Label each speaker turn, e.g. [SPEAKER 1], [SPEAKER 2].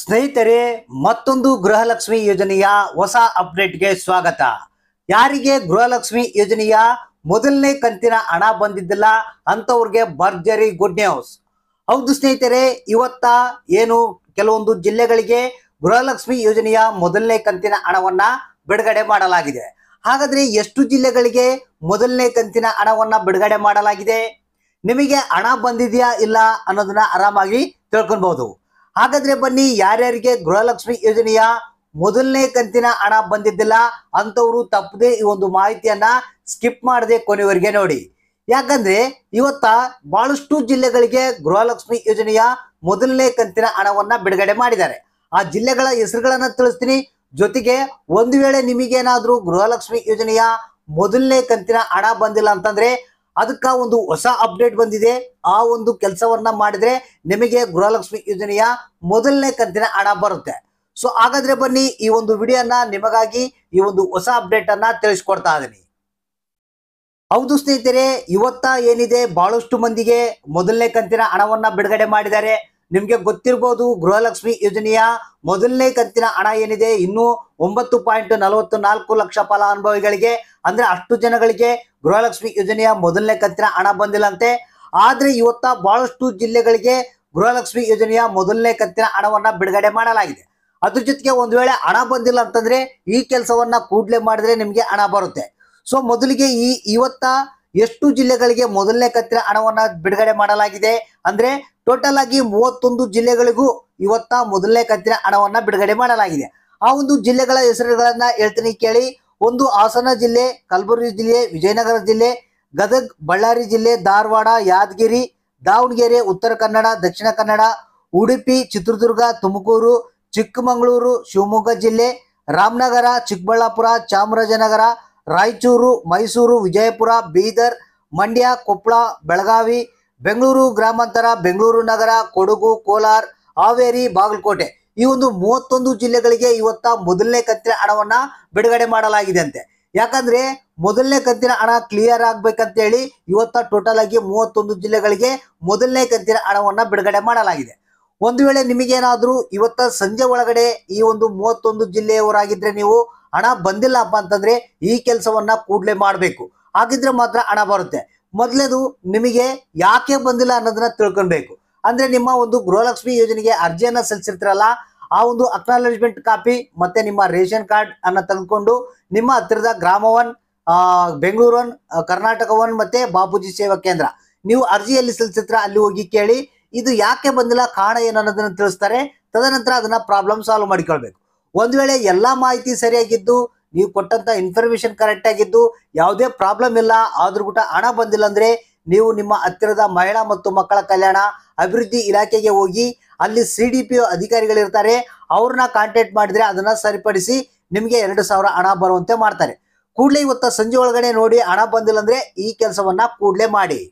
[SPEAKER 1] ಸ್ನೇಹಿತರೆ ಮತ್ತೊಂದು ಗೃಹಲಕ್ಷ್ಮಿ ಯೋಜನೆಯ ಹೊಸ ಅಪ್ಡೇಟ್ಗೆ ಸ್ವಾಗತ ಯಾರಿಗೆ ಗೃಹಲಕ್ಷ್ಮಿ ಯೋಜನೆಯ ಮೊದಲನೇ ಕಂತಿನ ಹಣ ಬಂದಿದ್ದಿಲ್ಲ ಅಂಥವ್ರಿಗೆ ಭರ್ಜರಿ ಗುಡ್ ನ್ಯೂಸ್ ಹೌದು ಸ್ನೇಹಿತರೆ ಇವತ್ತ ಏನು ಕೆಲವೊಂದು ಜಿಲ್ಲೆಗಳಿಗೆ ಗೃಹಲಕ್ಷ್ಮಿ ಯೋಜನೆಯ ಮೊದಲನೇ ಕಂತಿನ ಹಣವನ್ನ ಬಿಡುಗಡೆ ಮಾಡಲಾಗಿದೆ ಹಾಗಾದ್ರೆ ಎಷ್ಟು ಜಿಲ್ಲೆಗಳಿಗೆ ಮೊದಲನೇ ಕಂತಿನ ಹಣವನ್ನ ಬಿಡುಗಡೆ ಮಾಡಲಾಗಿದೆ ನಿಮಗೆ ಹಣ ಬಂದಿದೆಯಾ ಇಲ್ಲ ಅನ್ನೋದನ್ನ ಆರಾಮಾಗಿ ತಿಳ್ಕೊಬಹುದು ಹಾಗಾದ್ರೆ ಬನ್ನಿ ಯಾರ್ಯಾರಿಗೆ ಗೃಹಲಕ್ಷ್ಮಿ ಯೋಜನೆಯ ಮೊದಲನೇ ಕಂತಿನ ಹಣ ಬಂದಿದ್ದಿಲ್ಲ ಅಂತವರು ತಪ್ಪದೆ ಈ ಒಂದು ಮಾಹಿತಿಯನ್ನ ಸ್ಕಿಪ್ ಮಾಡದೆ ಕೊನೆಯವರಿಗೆ ನೋಡಿ ಯಾಕಂದ್ರೆ ಇವತ್ತ ಬಹಳಷ್ಟು ಜಿಲ್ಲೆಗಳಿಗೆ ಗೃಹಲಕ್ಷ್ಮಿ ಯೋಜನೆಯ ಮೊದಲನೇ ಕಂತಿನ ಹಣವನ್ನ ಬಿಡುಗಡೆ ಮಾಡಿದ್ದಾರೆ ಆ ಜಿಲ್ಲೆಗಳ ಹೆಸರುಗಳನ್ನ ತಿಳಿಸ್ತೀನಿ ಜೊತೆಗೆ ಒಂದು ವೇಳೆ ನಿಮಗೇನಾದ್ರೂ ಗೃಹಲಕ್ಷ್ಮಿ ಯೋಜನೆಯ ಮೊದಲನೇ ಕಂತಿನ ಹಣ ಬಂದಿಲ್ಲ ಅಂತಂದ್ರೆ ಅದಕ್ಕ ಒಂದು ಹೊಸ ಅಪ್ಡೇಟ್ ಬಂದಿದೆ ಆ ಒಂದು ಕೆಲಸವನ್ನ ಮಾಡಿದ್ರೆ ನಿಮಗೆ ಗೃಹಲಕ್ಷ್ಮಿ ಯೋಜನೆಯ ಮೊದಲನೇ ಕಂತಿನ ಹಣ ಬರುತ್ತೆ ಸೊ ಹಾಗಾದ್ರೆ ಬನ್ನಿ ಈ ಒಂದು ವಿಡಿಯೋನ ನಿಮಗಾಗಿ ಈ ಒಂದು ಹೊಸ ಅಪ್ಡೇಟ್ ಅನ್ನ ತಿಳಿಸ್ಕೊಡ್ತಾ ಇದೀನಿ ಹೌದು ಸ್ನೇಹಿತರೆ ಇವತ್ತ ಏನಿದೆ ಬಹಳಷ್ಟು ಮಂದಿಗೆ ಮೊದಲನೇ ಕಂತಿನ ಹಣವನ್ನ ಬಿಡುಗಡೆ ಮಾಡಿದ್ದಾರೆ ನಿಮ್ಗೆ ಗೊತ್ತಿರ್ಬೋದು ಗೃಹಲಕ್ಷ್ಮಿ ಯೋಜನೆಯ ಮೊದಲನೇ ಕಂತಿನ ಹಣ ಏನಿದೆ ಇನ್ನು ಒಂಬತ್ತು ಪಾಯಿಂಟ್ ನಲವತ್ತು ನಾಲ್ಕು ಲಕ್ಷ ಫಲಾನುಭವಿಗಳಿಗೆ ಅಂದ್ರೆ ಅಷ್ಟು ಜನಗಳಿಗೆ ಗೃಹಲಕ್ಷ್ಮಿ ಯೋಜನೆಯ ಮೊದಲನೇ ಕಂತಿನ ಹಣ ಬಂದಿಲ್ಲ ಅಂತೆ ಆದ್ರೆ ಇವತ್ತ ಬಹಳಷ್ಟು ಜಿಲ್ಲೆಗಳಿಗೆ ಗೃಹಲಕ್ಷ್ಮಿ ಯೋಜನೆಯ ಮೊದಲನೇ ಕಂತಿನ ಹಣವನ್ನ ಬಿಡುಗಡೆ ಮಾಡಲಾಗಿದೆ ಅದ್ರ ಜೊತೆಗೆ ಒಂದ್ ವೇಳೆ ಹಣ ಬಂದಿಲ್ಲ ಅಂತಂದ್ರೆ ಈ ಕೆಲಸವನ್ನ ಕೂಡ್ಲೆ ಮಾಡಿದ್ರೆ ನಿಮ್ಗೆ ಹಣ ಬರುತ್ತೆ ಸೊ ಮೊದಲಿಗೆ ಈ ಇವತ್ತ ಎಷ್ಟು ಜಿಲ್ಲೆಗಳಿಗೆ ಮೊದಲನೇ ಕಂತಿನ ಹಣವನ್ನ ಬಿಡುಗಡೆ ಮಾಡಲಾಗಿದೆ ಅಂದ್ರೆ ಟೋಟಲ್ ಆಗಿ ಮೂವತ್ತೊಂದು ಜಿಲ್ಲೆಗಳಿಗೂ ಇವತ್ತ ಮೊದಲನೇ ಕಂತಿನ ಹಣವನ್ನ ಬಿಡುಗಡೆ ಮಾಡಲಾಗಿದೆ ಆ ಒಂದು ಜಿಲ್ಲೆಗಳ ಹೆಸರುಗಳನ್ನ ಹೇಳ್ತೀನಿ ಕೇಳಿ ಒಂದು ಹಾಸನ ಜಿಲ್ಲೆ ಕಲಬುರಗಿ ಜಿಲ್ಲೆ ವಿಜಯನಗರ ಜಿಲ್ಲೆ ಗದಗ್ ಬಳ್ಳಾರಿ ಜಿಲ್ಲೆ ಧಾರವಾಡ ಯಾದಗಿರಿ ದಾವಣಗೆರೆ ಉತ್ತರ ಕನ್ನಡ ದಕ್ಷಿಣ ಕನ್ನಡ ಉಡುಪಿ ಚಿತ್ರದುರ್ಗ ತುಮಕೂರು ಚಿಕ್ಕಮಗಳೂರು ಶಿವಮೊಗ್ಗ ಜಿಲ್ಲೆ ರಾಮನಗರ ಚಿಕ್ಕಬಳ್ಳಾಪುರ ಚಾಮರಾಜನಗರ ರಾಯಚೂರು ಮೈಸೂರು ವಿಜಯಪುರ ಬೀದರ್ ಮಂಡ್ಯ ಕೊಪ್ಪಳ ಬೆಳಗಾವಿ ಬೆಂಗಳೂರು ಗ್ರಾಮಾಂತರ ಬೆಂಗಳೂರು ನಗರ ಕೊಡಗು ಕೋಲಾರ ಹಾವೇರಿ ಬಾಗಲಕೋಟೆ ಈ ಒಂದು ಮೂವತ್ತೊಂದು ಜಿಲ್ಲೆಗಳಿಗೆ ಇವತ್ತ ಮೊದಲನೇ ಕತ್ತಿನ ಹಣವನ್ನ ಬಿಡುಗಡೆ ಮಾಡಲಾಗಿದೆ ಅಂತೆ ಯಾಕಂದ್ರೆ ಮೊದಲನೇ ಕತ್ತಿನ ಹಣ ಕ್ಲಿಯರ್ ಆಗ್ಬೇಕಂತ ಹೇಳಿ ಇವತ್ತ ಟೋಟಲ್ ಆಗಿ ಮೂವತ್ತೊಂದು ಜಿಲ್ಲೆಗಳಿಗೆ ಮೊದಲನೇ ಕತ್ತಿನ ಹಣವನ್ನ ಬಿಡುಗಡೆ ಮಾಡಲಾಗಿದೆ ಒಂದು ವೇಳೆ ನಿಮಗೇನಾದ್ರೂ ಇವತ್ತ ಸಂಜೆ ಒಳಗಡೆ ಈ ಒಂದು ಮೂವತ್ತೊಂದು ಜಿಲ್ಲೆಯವರಾಗಿದ್ರೆ ನೀವು ಹಣ ಬಂದಿಲ್ಲಪ್ಪ ಅಂತಂದ್ರೆ ಈ ಕೆಲಸವನ್ನ ಕೂಡಲೇ ಮಾಡಬೇಕು ಹಾಗಿದ್ರೆ ಮಾತ್ರ ಹಣ ಬರುತ್ತೆ ಮೊದಲೇದು ನಿಮಗೆ ಯಾಕೆ ಬಂದಿಲ್ಲ ಅನ್ನೋದನ್ನ ತಿಳ್ಕೊಬೇಕು ಅಂದ್ರೆ ನಿಮ್ಮ ಒಂದು ಗೃಹಲಕ್ಷ್ಮಿ ಯೋಜನೆಗೆ ಅರ್ಜಿಯನ್ನ ಸಲ್ಲಿಸಿರ್ತೀರಲ್ಲ ಆ ಒಂದು ಅಕ್ನಾಲೇಜ್ಮೆಂಟ್ ಕಾಪಿ ಮತ್ತೆ ನಿಮ್ಮ ರೇಷನ್ ಕಾರ್ಡ್ ಅನ್ನ ತಂದ್ಕೊಂಡು ನಿಮ್ಮ ಹತ್ತಿರದ Grama one Bengaluru one Karnataka one ಮತ್ತೆ ಬಾಪೂಜಿ ಸೇವಾ ಕೇಂದ್ರ ನೀವು ಅರ್ಜಿಯಲ್ಲಿ ಸಲ್ಲಿಸಿತ್ರ ಅಲ್ಲಿ ಹೋಗಿ ಕೇಳಿ ಇದು ಯಾಕೆ ಬಂದಿಲ್ಲ ಕಾರಣ ಏನು ಅನ್ನೋದನ್ನ ತಿಳಿಸ್ತಾರೆ ತದನಂತರ ಅದನ್ನ ಪ್ರಾಬ್ಲಮ್ ಸಾಲ್ವ್ ಮಾಡಿಕೊಳ್ಬೇಕು ಒಂದ್ ವೇಳೆ ಎಲ್ಲಾ ಮಾಹಿತಿ ಸರಿಯಾಗಿದ್ದು ನೀವು ಕೊಟ್ಟಂತ ಇನ್ಫಾರ್ಮೇಶನ್ ಕರೆಕ್ಟ್ ಆಗಿದ್ದು ಯಾವುದೇ ಪ್ರಾಬ್ಲಮ್ ಇಲ್ಲ ಆದ್ರೂ ಕೂಡ ಹಣ ಬಂದಿಲ್ಲ ಅಂದ್ರೆ ನೀವು ನಿಮ್ಮ ಹತ್ತಿರದ ಮಹಿಳಾ ಮತ್ತು ಮಕ್ಕಳ ಕಲ್ಯಾಣ ಅಭಿವೃದ್ಧಿ ಇಲಾಖೆಗೆ ಹೋಗಿ ಅಲ್ಲಿ ಸಿ ಡಿ ಪಿ ಅಧಿಕಾರಿಗಳಿರ್ತಾರೆ ಅವ್ರನ್ನ ಕಾಂಟ್ಯಾಕ್ಟ್ ಮಾಡಿದ್ರೆ ಅದನ್ನ ಸರಿಪಡಿಸಿ ನಿಮಗೆ ಎರಡು ಸಾವಿರ ಹಣ ಬರುವಂತೆ ಮಾಡ್ತಾರೆ ಕೂಡಲೇ ಇವತ್ತು ಸಂಜೆ ಒಳಗಡೆ ನೋಡಿ ಹಣ ಬಂದಿಲ್ಲ ಅಂದ್ರೆ ಈ ಕೆಲಸವನ್ನ ಕೂಡಲೇ ಮಾಡಿ